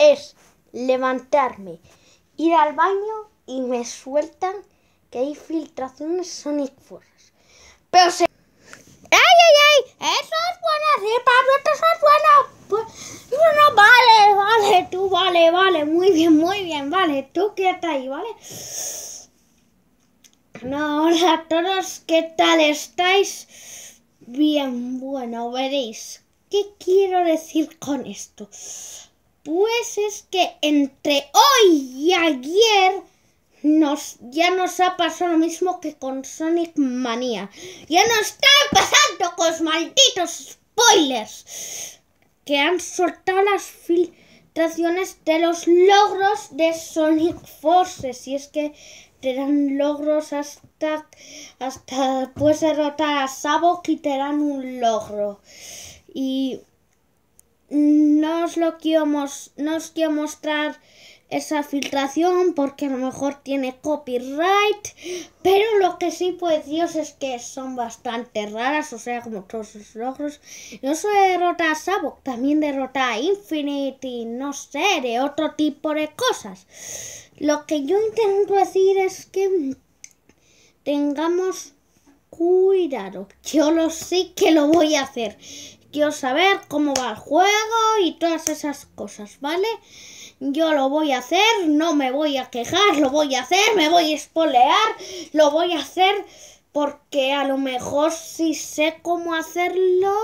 es levantarme, ir al baño y me sueltan que hay filtraciones Sonic Force. Pero se... ¡Ay, ay, ay! Eso es bueno, sí, Pablo, eso es bueno. Pues, bueno, vale, vale, tú, vale, vale, muy bien, muy bien, vale, tú quédate ahí, ¿vale? No, hola a todos, ¿qué tal estáis? Bien, bueno, veréis. ¿Qué quiero decir con esto? Pues es que entre hoy y ayer nos, ya nos ha pasado lo mismo que con Sonic Manía. Ya nos está pasando con los malditos spoilers que han soltado las filtraciones de los logros de Sonic Forces. Y es que te dan logros hasta, hasta pues derrotar a Sabo y te dan un logro. Y no os lo quiero, mostrar esa filtración porque a lo mejor tiene copyright, pero lo que sí puedo dios es que son bastante raras, o sea, como todos sus logros. No solo derrota a Sabo también derrota a Infinity, no sé, de otro tipo de cosas. Lo que yo intento decir es que tengamos cuidado. Yo lo sé que lo voy a hacer quiero saber cómo va el juego y todas esas cosas, ¿vale? Yo lo voy a hacer, no me voy a quejar, lo voy a hacer, me voy a espolear, lo voy a hacer porque a lo mejor si sé cómo hacerlo,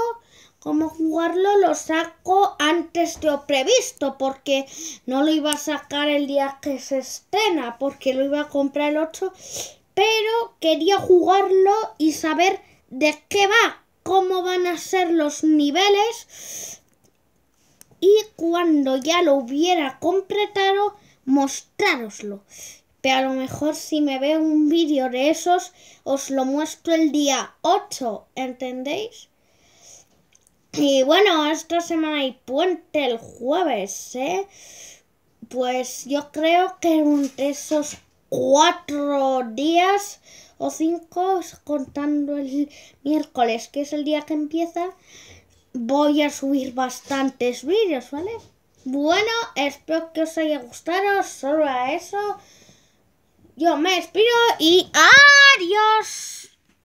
cómo jugarlo, lo saco antes de lo previsto, porque no lo iba a sacar el día que se estrena, porque lo iba a comprar el 8, pero quería jugarlo y saber de qué va, cómo van a ser los niveles y cuando ya lo hubiera completado mostraroslo, Pero a lo mejor si me veo un vídeo de esos os lo muestro el día 8, ¿entendéis? Y bueno, esta semana hay puente el jueves, ¿eh? Pues yo creo que esos cuatro días o cinco, contando el miércoles, que es el día que empieza, voy a subir bastantes vídeos, ¿vale? Bueno, espero que os haya gustado, solo a eso. Yo me despido y adiós.